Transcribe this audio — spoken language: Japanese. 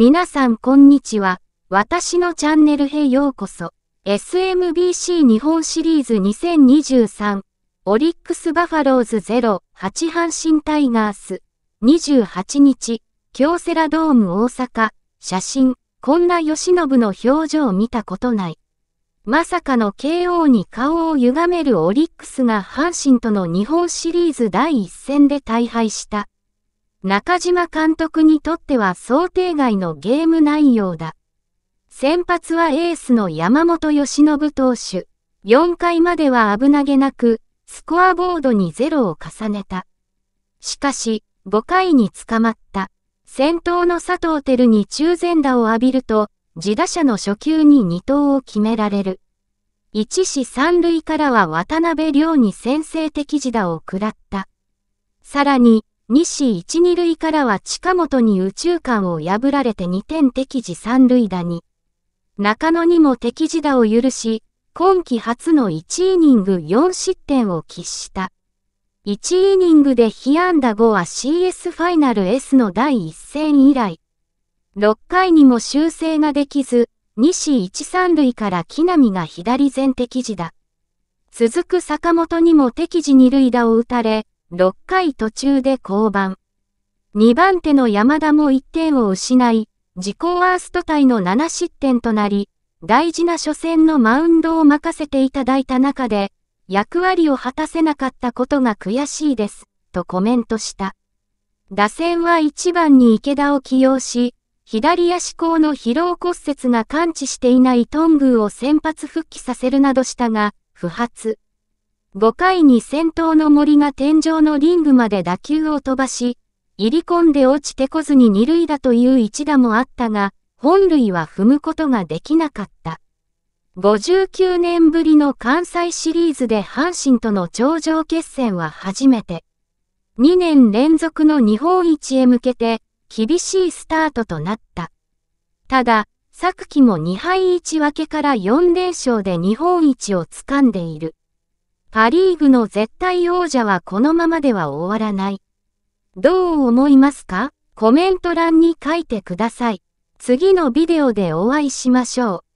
皆さんこんにちは。私のチャンネルへようこそ。SMBC 日本シリーズ2023オリックスバファローズ0、8阪神タイガース28日京セラドーム大阪写真こんな吉信の表情見たことない。まさかの KO に顔を歪めるオリックスが阪神との日本シリーズ第1戦で大敗した。中島監督にとっては想定外のゲーム内容だ。先発はエースの山本由伸投手。4回までは危なげなく、スコアボードにゼロを重ねた。しかし、5回に捕まった。先頭の佐藤輝に中前打を浴びると、自打者の初球に2投を決められる。1死3塁からは渡辺亮に先制的自打を食らった。さらに、西一二塁からは近本に宇宙間を破られて2点敵地三塁打に、中野にも敵地打を許し、今季初の1イニング4失点を喫した。1イニングで被安打後は CS ファイナル S の第一戦以来、6回にも修正ができず、西一三塁から木並が左前敵地打。続く坂本にも敵地二塁打を打たれ、6回途中で降板。2番手の山田も1点を失い、自己ワーストタイの7失点となり、大事な初戦のマウンドを任せていただいた中で、役割を果たせなかったことが悔しいです、とコメントした。打線は1番に池田を起用し、左足甲の疲労骨折が感知していないトングを先発復帰させるなどしたが、不発。5回に先頭の森が天井のリングまで打球を飛ばし、入り込んで落ちてこずに二塁打という一打もあったが、本塁は踏むことができなかった。59年ぶりの関西シリーズで阪神との頂上決戦は初めて。2年連続の日本一へ向けて、厳しいスタートとなった。ただ、昨季も2敗1分けから4連勝で日本一を掴んでいる。パリーグの絶対王者はこのままでは終わらない。どう思いますかコメント欄に書いてください。次のビデオでお会いしましょう。